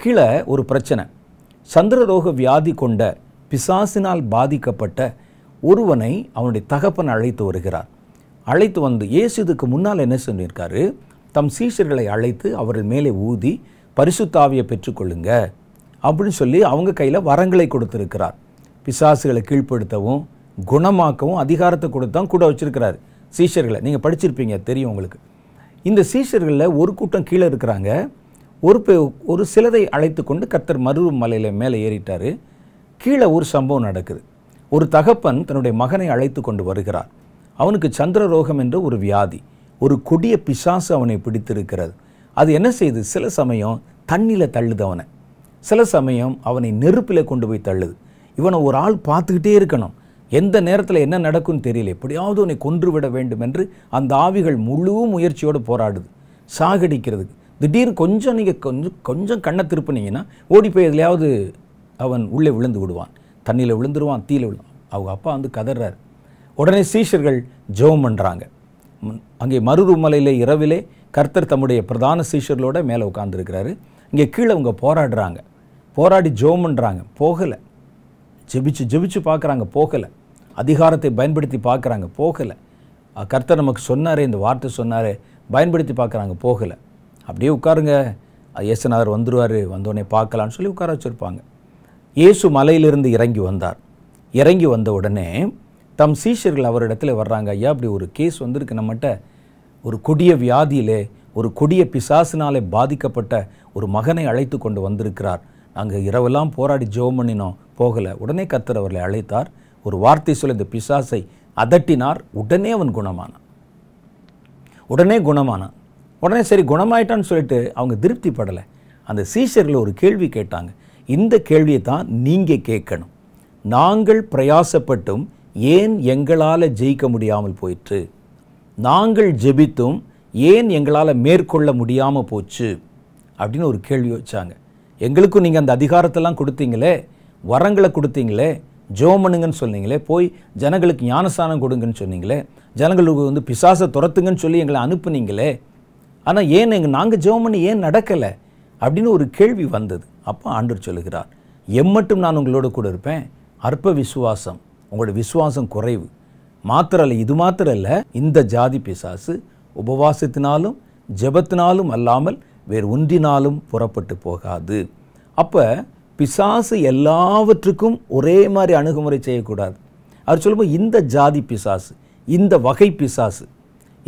கீழே ஒரு பிரச்சனை சந்திரரோக வியாதி கொண்ட பிசாசினால் பாதிக்கப்பட்ட ஒருவனை அவனுடைய தகப்பன் அழைத்து வருகிறார் அழைத்து வந்து இயேசு இதுக்கு முன்னால் என்ன சொல்லியிருக்காரு தம் சீஷர்களை அழைத்து அவர்கள் மேலே ஊதி பரிசுத்தாவியை பெற்றுக்கொள்ளுங்க அப்படின்னு சொல்லி அவங்க கையில் வரங்களை கொடுத்துருக்கிறார் பிசாசுகளை கீழ்ப்படுத்தவும் குணமாக்கவும் அதிகாரத்தை கொடுத்தான் கூட வச்சுருக்கிறாரு சீஷர்களை நீங்கள் படிச்சிருப்பீங்க தெரியும் உங்களுக்கு இந்த சீஷர்களில் ஒரு கூட்டம் கீழே இருக்கிறாங்க ஒரு ஒரு சிலதை அழைத்து கொண்டு கர்த்தர் மருவு மலையில் மேலே ஏறிட்டார் கீழே ஒரு சம்பவம் நடக்குது ஒரு தகப்பன் தன்னுடைய மகனை அழைத்து கொண்டு வருகிறார் அவனுக்கு சந்திர ரோகம் என்ற ஒரு வியாதி ஒரு கொடிய பிசாசு அவனை பிடித்திருக்கிறது அது என்ன செய்யுது சில சமயம் தண்ணியில் தள்ளுது அவனை சில சமயம் அவனை நெருப்பில் கொண்டு போய் தள்ளுது இவனை ஒரு ஆள் பார்த்துக்கிட்டே இருக்கணும் எந்த நேரத்தில் என்ன நடக்கும்னு தெரியல எப்படியாவது உன்னை கொன்று விட வேண்டும் என்று அந்த ஆவிகள் முழு முயற்சியோடு போராடுது சாகடிக்கிறதுக்கு திடீர் கொஞ்சம் நீங்கள் கொஞ்சம் கொஞ்சம் கண்ணை திருப்பினீங்கன்னா ஓடி போய் எதுலையாவது அவன் உள்ளே விழுந்து விடுவான் தண்ணியில் விழுந்துருவான் தீயில் விழுவான் அவங்க அப்பா வந்து கதறார் உடனே சீஷர்கள் ஜோம் பண்ணுறாங்க அங்கே மறுருமலையில் இரவிலே கர்த்தர் தம்முடைய பிரதான சீஷர்களோட மேலே உட்காந்துருக்கிறாரு இங்கே கீழே அவங்க போராடுறாங்க போராடி ஜோம் பண்ணுறாங்க போகலை ஜெபிச்சு ஜெபிச்சு பார்க்குறாங்க போகலை அதிகாரத்தை பயன்படுத்தி பார்க்குறாங்க போகலை கர்த்தர் நமக்கு சொன்னார் இந்த வார்த்தை சொன்னார் பயன்படுத்தி பார்க்குறாங்க போகலை அப்படியே உட்காருங்க இயேசுநாதர் வந்துடுவார் வந்தோடனே பார்க்கலான்னு சொல்லி உட்கார வச்சுருப்பாங்க இயேசு மலையிலிருந்து இறங்கி வந்தார் இறங்கி வந்த உடனே தம் சீஷர்கள் அவரிடத்துல வர்றாங்க ஐயா அப்படி ஒரு கேஸ் வந்திருக்கு நம்மகிட்ட ஒரு கொடிய வியாதியிலே ஒரு கொடிய பிசாசினாலே பாதிக்கப்பட்ட ஒரு மகனை அழைத்து கொண்டு வந்திருக்கிறார் அங்கே இரவெல்லாம் போராடி ஜெபம் பண்ணினோம் போகலை உடனே கத்தர் அவர்களை அழைத்தார் ஒரு வார்த்தை சொல்ல இந்த பிசாசை அதட்டினார் உடனே அவன் குணமானான் உடனே குணமானான் உடனே சரி குணமாயிட்டான்னு சொல்லிட்டு அவங்க திருப்திப்படலை அந்த சீஷர்கள் ஒரு கேள்வி கேட்டாங்க இந்த கேள்வியை தான் நீங்கள் கேட்கணும் நாங்கள் பிரயாசப்பட்டும் ஏன் எங்களால் ஜெயிக்க முடியாமல் போயிற்று நாங்கள் ஜெபித்தும் ஏன் எங்களால் மேற்கொள்ள முடியாமல் போச்சு அப்படின்னு ஒரு கேள்வி வச்சாங்க எங்களுக்கும் நீங்கள் அந்த அதிகாரத்தெல்லாம் கொடுத்தீங்களே வரங்களை கொடுத்தீங்களே ஜோமனுங்கன்னு சொன்னீங்களே போய் ஜனங்களுக்கு ஞானஸ்தானம் கொடுங்கன்னு சொன்னீங்களே ஜனங்களுக்கு வந்து பிசாசை துரத்துங்கன்னு சொல்லி எங்களை அனுப்புனீங்களே ஆனால் ஏன் எங்கள் நாங்கள் ஜோமனு ஏன் நடக்கலை அப்படின்னு ஒரு கேள்வி வந்தது அப்போ ஆண்டர் சொல்லுகிறார் எம்மட்டும் நான் உங்களோட கூட இருப்பேன் அற்ப விசுவாசம் உங்களோட விசுவாசம் குறைவு மாத்திரம் இல்லை இது மாத்திரம் இல்லை இந்த ஜாதி பிசாசு உபவாசத்தினாலும் ஜெபத்தினாலும் அல்லாமல் வேறு ஒன்றினாலும் புறப்பட்டு போகாது அப்போ பிசாசு எல்லாவற்றுக்கும் ஒரே மாதிரி அணுகுமுறை செய்யக்கூடாது அவர் சொல்லும்போது இந்த ஜாதி பிசாசு இந்த வகை பிசாசு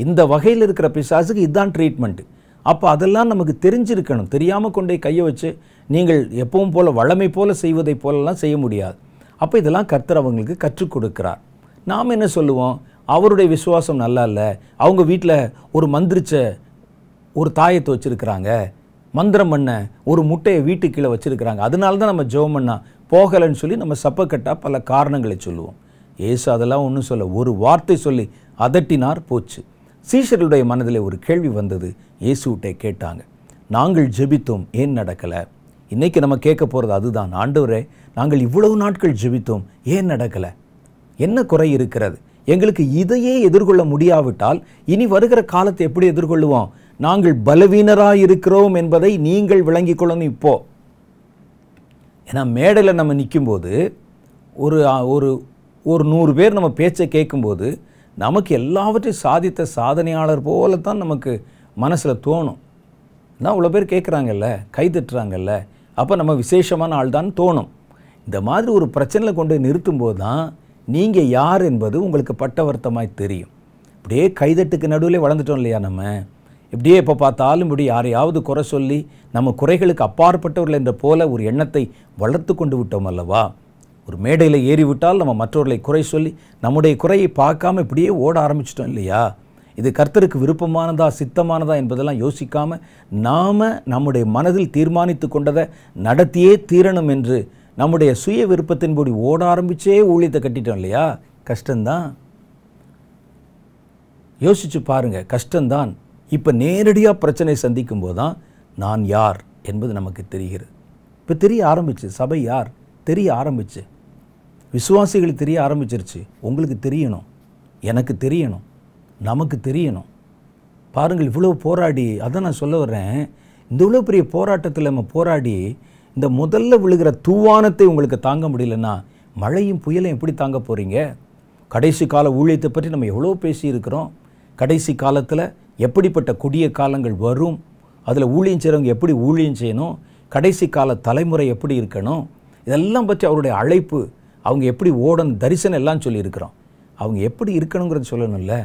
இந்த வகையில் இருக்கிற பிசாசுக்கு இதுதான் ட்ரீட்மெண்ட்டு அப்போ அதெல்லாம் நமக்கு தெரிஞ்சிருக்கணும் தெரியாமல் கொண்டே கையை வச்சு நீங்கள் எப்பவும் போல் வளமை போல் செய்வதைப் போலலாம் செய்ய முடியாது அப்போ இதெல்லாம் கர்த்தர் அவங்களுக்கு கற்றுக் கொடுக்குறார் நாம் என்ன சொல்லுவோம் அவருடைய விசுவாசம் நல்லா இல்லை அவங்க வீட்டில் ஒரு மந்திரிச்ச ஒரு தாயத்தை வச்சுருக்கிறாங்க மந்திரம் பண்ண ஒரு முட்டையை வீட்டு கீழே வச்சுருக்கிறாங்க அதனால தான் நம்ம ஜோம் பண்ணால் போகலைன்னு சொல்லி நம்ம சப்பக்கட்டாக பல காரணங்களை சொல்லுவோம் ஏசு அதெல்லாம் ஒன்றும் சொல்ல ஒரு வார்த்தை சொல்லி அதட்டினார் போச்சு சீஷர்களுடைய மனதில் ஒரு கேள்வி வந்தது இயேசுகிட்டே கேட்டாங்க நாங்கள் ஜெபித்தோம் ஏன் நடக்கலை இன்றைக்கி நம்ம கேட்க போகிறது அதுதான் ஆண்டவரே நாங்கள் இவ்வளவு நாட்கள் ஜெபித்தோம் ஏன் நடக்கலை என்ன குறை இருக்கிறது எங்களுக்கு இதையே எதிர்கொள்ள முடியாவிட்டால் இனி வருகிற காலத்தை எப்படி எதிர்கொள்ளுவோம் நாங்கள் பலவீனராக இருக்கிறோம் என்பதை நீங்கள் விளங்கி கொள்ளணும் இப்போது ஏன்னா மேடையில் நம்ம நிற்கும்போது ஒரு ஒரு ஒரு நூறு பேர் நம்ம பேச்சை கேட்கும்போது நமக்கு எல்லாவற்றையும் சாதித்த சாதனையாளர் போல தான் நமக்கு மனசில் தோணும் தான் அவ்வளோ பேர் கேட்குறாங்கல்ல கை தட்டுறாங்கல்ல அப்போ நம்ம விசேஷமான ஆள் தான் தோணும் இந்த மாதிரி ஒரு பிரச்சனையில் கொண்டு நிறுத்தும் போது தான் நீங்கள் யார் என்பது உங்களுக்கு பட்டவர்த்தமாய் தெரியும் அப்படியே கைதட்டுக்கு நடுவில் வளர்ந்துட்டோம் இல்லையா நம்ம இப்படியே எப்போ பார்த்தாலும் இப்படி யாரையாவது குறை சொல்லி நம்ம குறைகளுக்கு அப்பாற்பட்டவர்கள் என்ற போல ஒரு எண்ணத்தை வளர்த்து கொண்டு விட்டோம் அல்லவா ஒரு மேடையில் ஏறிவிட்டால் நம்ம மற்றவர்களை குறை சொல்லி நம்முடைய குறையை பார்க்காம இப்படியே ஓட ஆரம்பிச்சிட்டோம் இல்லையா இது கர்த்தருக்கு விருப்பமானதா சித்தமானதா என்பதெல்லாம் யோசிக்காமல் நாம் நம்முடைய மனதில் தீர்மானித்து கொண்டதை நடத்தியே தீரணும் என்று நம்முடைய சுய விருப்பத்தின்படி ஓட ஆரம்பித்தே ஊழியத்தை கட்டிட்டோம் இல்லையா கஷ்டந்தான் யோசித்து பாருங்கள் கஷ்டந்தான் இப்போ நேரடியாக பிரச்சனை சந்திக்கும் போது தான் நான் யார் என்பது நமக்கு தெரிகிறது இப்போ தெரிய ஆரம்பிச்சு சபை யார் தெரிய ஆரம்பிச்சு விசுவாசிகள் தெரிய ஆரம்பிச்சிருச்சு உங்களுக்கு தெரியணும் எனக்கு தெரியணும் நமக்கு தெரியணும் பாருங்கள் இவ்வளோ போராடி அதை நான் சொல்ல வர்றேன் இந்த இவ்வளோ பெரிய போராட்டத்தில் நம்ம போராடி இந்த முதல்ல விழுகிற தூவானத்தை உங்களுக்கு தாங்க முடியலன்னா மழையும் புயலையும் எப்படி தாங்க போகிறீங்க கடைசி கால ஊழியத்தை பற்றி நம்ம எவ்வளோ பேசியிருக்கிறோம் கடைசி காலத்தில் எப்படிப்பட்ட கொடிய காலங்கள் வரும் அதில் ஊழியம் செய்கிறவங்க எப்படி ஊழியம் செய்யணும் கடைசி கால தலைமுறை எப்படி இருக்கணும் இதெல்லாம் பற்றி அவருடைய அழைப்பு அவங்க எப்படி ஓடணும் தரிசனம் எல்லாம் சொல்லியிருக்கிறோம் அவங்க எப்படி இருக்கணுங்கிறத சொல்லணும்ல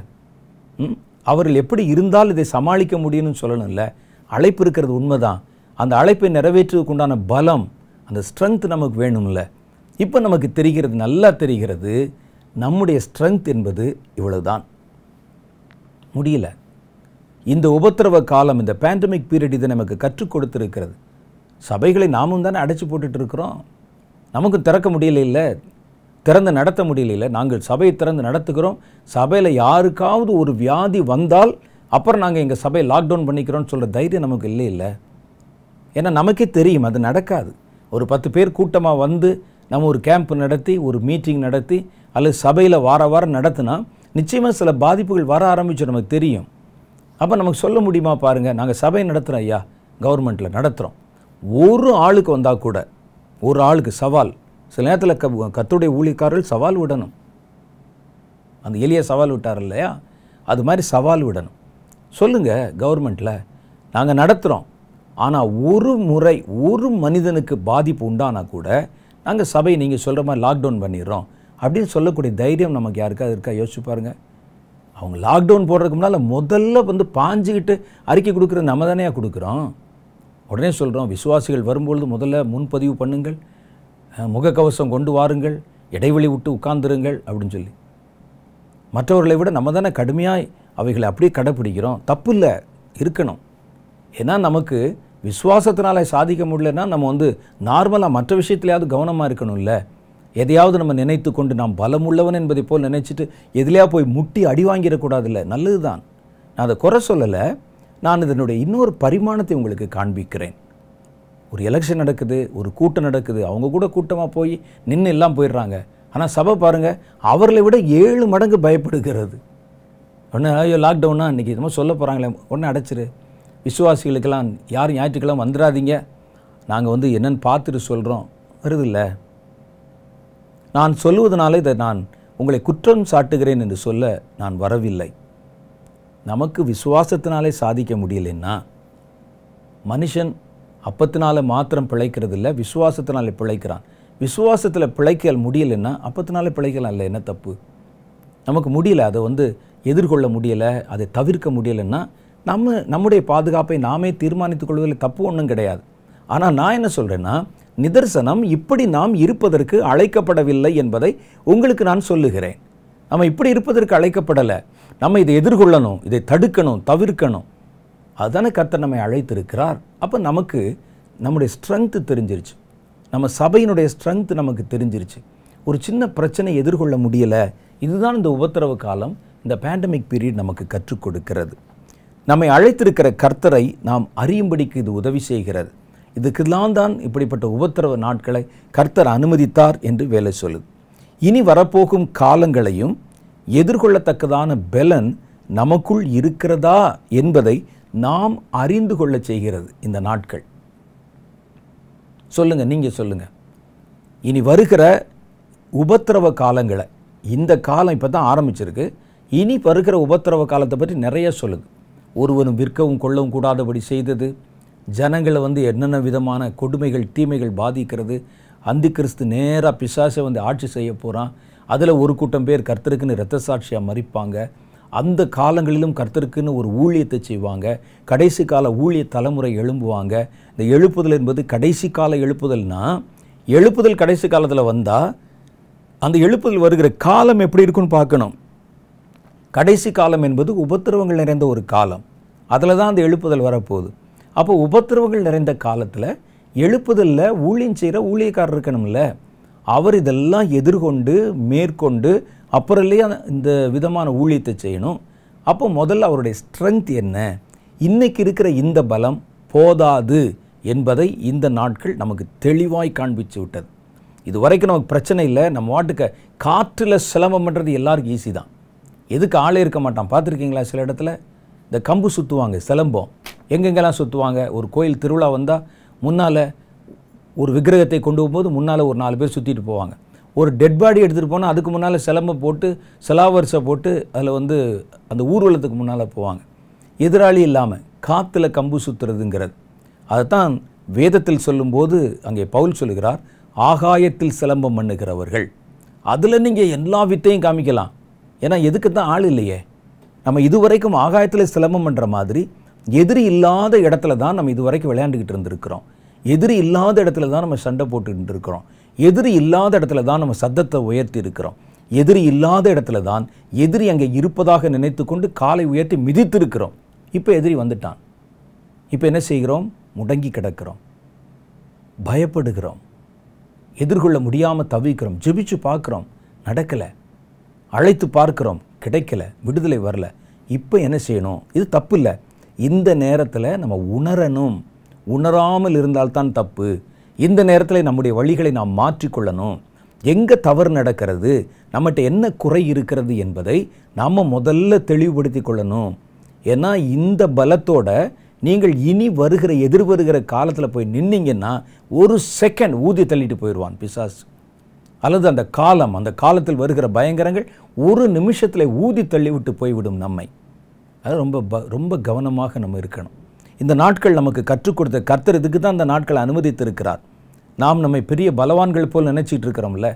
அவர்கள் எப்படி இருந்தால் இதை சமாளிக்க முடியும்னு சொல்லணும்ல அழைப்பு இருக்கிறது உண்மைதான் அந்த அழைப்பை நிறைவேற்றுவதுக்கு உண்டான பலம் அந்த ஸ்ட்ரென்த் நமக்கு வேணும்ல இப்போ நமக்கு தெரிகிறது நல்லா தெரிகிறது நம்முடைய ஸ்ட்ரென்த் என்பது இவ்வளவுதான் முடியல இந்த உபத்திரவ காலம் இந்த பேண்டமிக் பீரியட் இதை நமக்கு கற்றுக் கொடுத்துருக்கிறது சபைகளை நாமும் தானே அடைச்சி போட்டுட்டு இருக்கிறோம் நமக்கும் திறக்க முடியல இல்லை திறந்து நடத்த முடியல இல்லை நாங்கள் சபையை திறந்து நடத்துகிறோம் சபையில் யாருக்காவது ஒரு வியாதி வந்தால் அப்புறம் நாங்கள் எங்கள் சபையை லாக்டவுன் பண்ணிக்கிறோம்னு சொல்கிற தைரியம் நமக்கு இல்லை இல்லை ஏன்னா நமக்கே தெரியும் அது நடக்காது ஒரு பத்து பேர் கூட்டமாக வந்து நம்ம ஒரு கேம்ப் நடத்தி ஒரு மீட்டிங் நடத்தி அல்லது சபையில் வார வாரம் நடத்தினா நிச்சயமாக சில பாதிப்புகள் வர ஆரம்பிச்சு நமக்கு தெரியும் அப்போ நமக்கு சொல்ல முடியுமா பாருங்கள் நாங்கள் சபை நடத்துகிறோம் ஐயா கவர்மெண்ட்டில் நடத்துகிறோம் ஒரு ஆளுக்கு வந்தால் கூட ஒரு ஆளுக்கு சவால் சில நேரத்தில் க கத்துடைய ஊழிக்காரர்கள் சவால் விடணும் அந்த எளிய சவால் விட்டார் இல்லையா அது மாதிரி சவால் விடணும் சொல்லுங்கள் கவர்மெண்ட்டில் நாங்கள் நடத்துகிறோம் ஆனால் ஒரு முறை ஒரு மனிதனுக்கு பாதிப்பு உண்டானா கூட நாங்கள் சபை நீங்கள் சொல்கிற மாதிரி லாக்டவுன் பண்ணிடுறோம் அப்படின்னு சொல்லக்கூடிய தைரியம் நமக்கு யாருக்கா இருக்கா யோசிச்சு பாருங்கள் அவங்க லாக்டவுன் போடுறதுக்கு முன்னால் முதல்ல வந்து பாஞ்சுக்கிட்டு அறிக்கை கொடுக்குற நம்ம தானே கொடுக்குறோம் உடனே சொல்கிறோம் விசுவாசிகள் வரும்பொழுது முதல்ல முன்பதிவு பண்ணுங்கள் முகக்கவசம் கொண்டு வாருங்கள் இடைவெளி விட்டு உட்கார்ந்துருங்கள் அப்படின்னு சொல்லி மற்றவர்களை விட நம்ம தானே கடுமையாக அவைகளை அப்படியே கடைப்பிடிக்கிறோம் தப்பு இல்லை இருக்கணும் ஏன்னா நமக்கு விசுவாசத்தினால் சாதிக்க முடியலன்னா நம்ம வந்து நார்மலாக மற்ற விஷயத்துலையாவது கவனமாக இருக்கணும்ல எதையாவது நம்ம நினைத்து கொண்டு நாம் பலமுள்ளவன் என்பதை போல் நினைச்சிட்டு எதிலையா போய் முட்டி அடி இல்லை நல்லது தான் நான் அதை குறை சொல்லலை நான் இதனுடைய இன்னொரு பரிமாணத்தை உங்களுக்கு காண்பிக்கிறேன் ஒரு எலெக்ஷன் நடக்குது ஒரு கூட்டம் நடக்குது அவங்க கூட கூட்டமாக போய் நின்று எல்லாம் போயிடுறாங்க ஆனால் சபை பாருங்கள் அவர்களை விட ஏழு மடங்கு பயப்படுகிறது ஒன்று ஐயோ லாக்டவுனாக இன்றைக்கி இதுமாதிரி சொல்ல போகிறாங்களே உடனே அடைச்சிரு விசுவாசிகளுக்கெல்லாம் யாரும் ஞாயிற்றுக்கெல்லாம் வந்துடாதீங்க நாங்கள் வந்து என்னென்னு பார்த்துட்டு சொல்கிறோம் இல்லை நான் சொல்லுவதனால இதை நான் உங்களை குற்றம் சாட்டுகிறேன் என்று சொல்ல நான் வரவில்லை நமக்கு விசுவாசத்தினாலே சாதிக்க முடியலன்னா மனுஷன் அப்பத்தினால மாத்திரம் பிழைக்கிறது இல்லை விசுவாசத்தினாலே பிழைக்கிறான் விசுவாசத்தில் பிழைக்க முடியலன்னா அப்பத்தினாலே பிழைக்கலாம் இல்லை என்ன தப்பு நமக்கு முடியல அதை வந்து எதிர்கொள்ள முடியலை அதை தவிர்க்க முடியலைன்னா நம்ம நம்முடைய பாதுகாப்பை நாமே தீர்மானித்துக் கொள்வதில் தப்பு ஒன்றும் கிடையாது ஆனால் நான் என்ன சொல்கிறேன்னா நிதர்சனம் இப்படி நாம் இருப்பதற்கு அழைக்கப்படவில்லை என்பதை உங்களுக்கு நான் சொல்லுகிறேன் நம்ம இப்படி இருப்பதற்கு அழைக்கப்படலை நம்ம இதை எதிர்கொள்ளணும் இதை தடுக்கணும் தவிர்க்கணும் அதுதானே கர்த்தர் நம்மை அழைத்திருக்கிறார் அப்போ நமக்கு நம்முடைய ஸ்ட்ரென்த்து தெரிஞ்சிருச்சு நம்ம சபையினுடைய ஸ்ட்ரென்த்து நமக்கு தெரிஞ்சிருச்சு ஒரு சின்ன பிரச்சனை எதிர்கொள்ள முடியலை இதுதான் இந்த உபத்திரவு காலம் இந்த பேண்டமிக் பீரியட் நமக்கு கற்றுக் கொடுக்கிறது நம்மை அழைத்திருக்கிற கர்த்தரை நாம் அறியும்படிக்கு இது உதவி செய்கிறது இதுக்கெல்லாம் தான் இப்படிப்பட்ட உபத்திரவ நாட்களை கர்த்தர் அனுமதித்தார் என்று வேலை சொல்லுது இனி வரப்போகும் காலங்களையும் எதிர்கொள்ளத்தக்கதான பலன் நமக்குள் இருக்கிறதா என்பதை நாம் அறிந்து கொள்ள செய்கிறது இந்த நாட்கள் சொல்லுங்கள் நீங்கள் சொல்லுங்கள் இனி வருகிற உபத்திரவ காலங்களை இந்த காலம் இப்போ தான் ஆரம்பிச்சிருக்கு இனி வருகிற உபத்திரவ காலத்தை பற்றி நிறைய சொல்லுது ஒருவனும் விற்கவும் கொள்ளவும் கூடாதபடி செய்தது ஜனங்களை வந்து என்னென்ன விதமான கொடுமைகள் தீமைகள் பாதிக்கிறது அந்த கிறிஸ்து நேராக பிசாசை வந்து ஆட்சி செய்ய போகிறான் அதில் ஒரு கூட்டம் பேர் கர்த்தருக்குன்னு இரத்த சாட்சியாக மறிப்பாங்க அந்த காலங்களிலும் கர்த்தருக்குன்னு ஒரு ஊழியத்தை செய்வாங்க கடைசி கால ஊழிய தலைமுறை எழும்புவாங்க இந்த எழுப்புதல் என்பது கடைசி கால எழுப்புதல்னா எழுப்புதல் கடைசி காலத்தில் வந்தால் அந்த எழுப்புதல் வருகிற காலம் எப்படி இருக்குன்னு பார்க்கணும் கடைசி காலம் என்பது உபத்திரவங்கள் நிறைந்த ஒரு காலம் அதில் தான் அந்த எழுப்புதல் வரப்போகுது அப்போ உபத்திரவுகள் நிறைந்த காலத்தில் எழுப்புதலில் ஊழியம் செய்கிற ஊழியக்காரர் இருக்கணும்ல அவர் இதெல்லாம் எதிர்கொண்டு மேற்கொண்டு அப்புறம்லேயே இந்த விதமான ஊழியத்தை செய்யணும் அப்போ முதல்ல அவருடைய ஸ்ட்ரென்த் என்ன இன்றைக்கி இருக்கிற இந்த பலம் போதாது என்பதை இந்த நாட்கள் நமக்கு தெளிவாய் காண்பிச்சு விட்டது இது வரைக்கும் நமக்கு பிரச்சனை இல்லை நம்ம வாட்டுக்க காற்றில் சிலம்பம் பண்ணுறது எல்லாருக்கும் ஈஸி தான் எதுக்கு ஆளே இருக்க மாட்டான் பார்த்துருக்கீங்களா சில இடத்துல இந்த கம்பு சுற்றுவாங்க சிலம்பம் எங்கெங்கெல்லாம் சுற்றுவாங்க ஒரு கோயில் திருவிழா வந்தால் முன்னால் ஒரு விக்கிரகத்தை கொண்டு போகும்போது முன்னால் ஒரு நாலு பேர் சுற்றிட்டு போவாங்க ஒரு டெட் பாடி எடுத்துகிட்டு போனால் அதுக்கு முன்னால் சிலம்பை போட்டு சிலாவரிசை போட்டு அதில் வந்து அந்த ஊர்வலத்துக்கு முன்னால் போவாங்க எதிராளி இல்லாமல் காற்றுல கம்பு சுற்றுறதுங்கிறது அதைத்தான் வேதத்தில் சொல்லும்போது அங்கே பவுல் சொல்லுகிறார் ஆகாயத்தில் சிலம்பம் பண்ணுகிறவர்கள் அதில் நீங்கள் எல்லா வித்தையும் காமிக்கலாம் ஏன்னா எதுக்கு தான் ஆள் இல்லையே நம்ம இதுவரைக்கும் ஆகாயத்தில் சிலம்பம் பண்ணுற மாதிரி எதிரி இல்லாத இடத்துல தான் நம்ம இது வரைக்கும் விளையாண்டுக்கிட்டு இருந்திருக்கிறோம் எதிரி இல்லாத இடத்துல தான் நம்ம சண்டை போட்டுக்கிட்டு இருக்கிறோம் எதிரி இல்லாத இடத்துல தான் நம்ம சத்தத்தை உயர்த்தி இருக்கிறோம் எதிரி இல்லாத இடத்துல தான் எதிரி அங்கே இருப்பதாக நினைத்து கொண்டு காலை உயர்த்தி மிதித்திருக்கிறோம் இப்போ எதிரி வந்துட்டான் இப்போ என்ன செய்கிறோம் முடங்கி கிடக்கிறோம் பயப்படுகிறோம் எதிர்கொள்ள முடியாமல் தவிக்கிறோம் ஜெபிச்சு பார்க்குறோம் நடக்கலை அழைத்து பார்க்குறோம் கிடைக்கல விடுதலை வரல இப்போ என்ன செய்யணும் இது தப்பு இல்லை இந்த நேரத்தில் நம்ம உணரணும் உணராமல் இருந்தால்தான் தப்பு இந்த நேரத்தில் நம்முடைய வழிகளை நாம் மாற்றிக்கொள்ளணும் எங்கே தவறு நடக்கிறது நம்மகிட்ட என்ன குறை இருக்கிறது என்பதை நாம் முதல்ல தெளிவுபடுத்தி கொள்ளணும் ஏன்னா இந்த பலத்தோட நீங்கள் இனி வருகிற எதிர் வருகிற காலத்தில் போய் நின்னீங்கன்னா ஒரு செகண்ட் ஊதி தள்ளிட்டு போயிடுவான் பிசாஸ் அல்லது அந்த காலம் அந்த காலத்தில் வருகிற பயங்கரங்கள் ஒரு நிமிஷத்தில் ஊதி தள்ளிவிட்டு போய்விடும் நம்மை அது ரொம்ப ப ரொம்ப கவனமாக நம்ம இருக்கணும் இந்த நாட்கள் நமக்கு கற்றுக் கொடுத்த கர்த்தர் இதுக்கு தான் இந்த நாட்களை அனுமதித்திருக்கிறார் நாம் நம்மை பெரிய பலவான்கள் போல் நினச்சிட்டு இருக்கிறோம்ல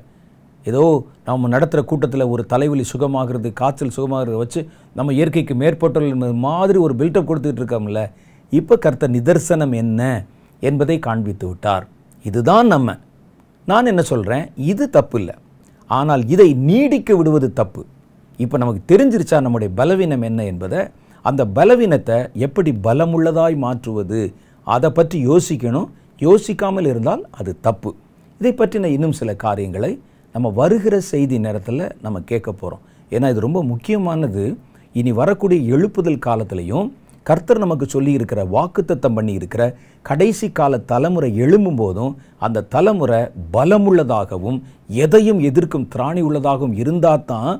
ஏதோ நாம் நடத்துகிற கூட்டத்தில் ஒரு தலைவலி சுகமாகிறது காய்ச்சல் சுகமாகிறது வச்சு நம்ம இயற்கைக்கு மேற்பட்டவர்கள் மாதிரி ஒரு பில்டப் கொடுத்துட்டு இருக்கோம்ல இப்போ கர்த்த நிதர்சனம் என்ன என்பதை காண்பித்து விட்டார் இதுதான் நம்ம நான் என்ன சொல்கிறேன் இது தப்பு இல்லை ஆனால் இதை நீடிக்க விடுவது தப்பு இப்போ நமக்கு தெரிஞ்சிருச்சா நம்முடைய பலவீனம் என்ன என்பதை அந்த பலவீனத்தை எப்படி பலமுள்ளதாய் மாற்றுவது அதை பற்றி யோசிக்கணும் யோசிக்காமல் இருந்தால் அது தப்பு இதை பற்றின இன்னும் சில காரியங்களை நம்ம வருகிற செய்தி நேரத்தில் நம்ம கேட்க போகிறோம் ஏன்னா இது ரொம்ப முக்கியமானது இனி வரக்கூடிய எழுப்புதல் காலத்திலையும் கர்த்தர் நமக்கு சொல்லியிருக்கிற வாக்குத்தத்தம் பண்ணியிருக்கிற கடைசி கால தலைமுறை எழும்பும் போதும் அந்த தலைமுறை பலமுள்ளதாகவும் எதையும் எதிர்க்கும் திராணி உள்ளதாகவும் இருந்தால் தான்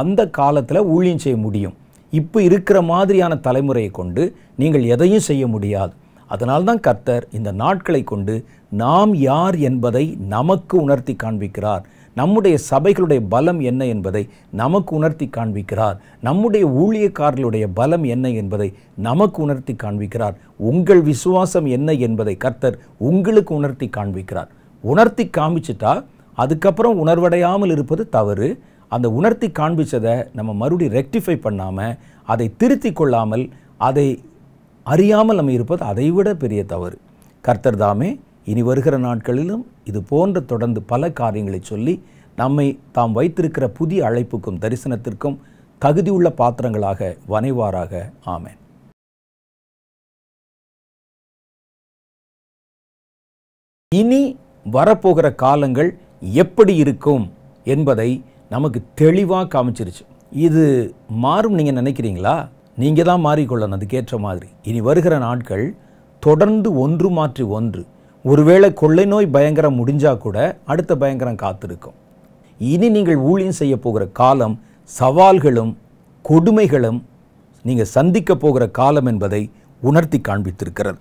அந்த காலத்தில் ஊழியம் செய்ய முடியும் இப்போ இருக்கிற மாதிரியான தலைமுறையை கொண்டு நீங்கள் எதையும் செய்ய முடியாது அதனால்தான் கர்த்தர் இந்த நாட்களை கொண்டு நாம் யார் என்பதை நமக்கு உணர்த்தி காண்பிக்கிறார் நம்முடைய சபைகளுடைய பலம் என்ன என்பதை நமக்கு உணர்த்தி காண்பிக்கிறார் நம்முடைய ஊழியக்காரர்களுடைய பலம் என்ன என்பதை நமக்கு உணர்த்தி காண்பிக்கிறார் உங்கள் விசுவாசம் என்ன என்பதை கர்த்தர் உங்களுக்கு உணர்த்தி காண்பிக்கிறார் உணர்த்தி காமிச்சிட்டா அதுக்கப்புறம் உணர்வடையாமல் இருப்பது தவறு அந்த உணர்த்தி காண்பிச்சதை நம்ம மறுபடி ரெக்டிஃபை பண்ணாமல் அதை திருத்தி கொள்ளாமல் அதை அறியாமல் நம்ம இருப்பது அதைவிட பெரிய தவறு கர்த்தர் தாமே இனி வருகிற நாட்களிலும் இது போன்ற தொடர்ந்து பல காரியங்களை சொல்லி நம்மை தாம் வைத்திருக்கிற புதிய அழைப்புக்கும் தரிசனத்திற்கும் தகுதியுள்ள பாத்திரங்களாக வனைவாராக ஆமேன் இனி வரப்போகிற காலங்கள் எப்படி இருக்கும் என்பதை நமக்கு தெளிவாக காமிச்சிருச்சு இது மாறும் நீங்கள் நினைக்கிறீங்களா நீங்கள் தான் மாறிக்கொள்ளணும் அதுக்கேற்ற மாதிரி இனி வருகிற நாட்கள் தொடர்ந்து ஒன்று மாற்றி ஒன்று ஒருவேளை கொள்ளை நோய் பயங்கரம் முடிஞ்சால் கூட அடுத்த பயங்கரம் காத்திருக்கும் இனி நீங்கள் ஊழியம் செய்ய போகிற காலம் சவால்களும் கொடுமைகளும் நீங்கள் சந்திக்க போகிற காலம் என்பதை உணர்த்தி காண்பித்திருக்கிறது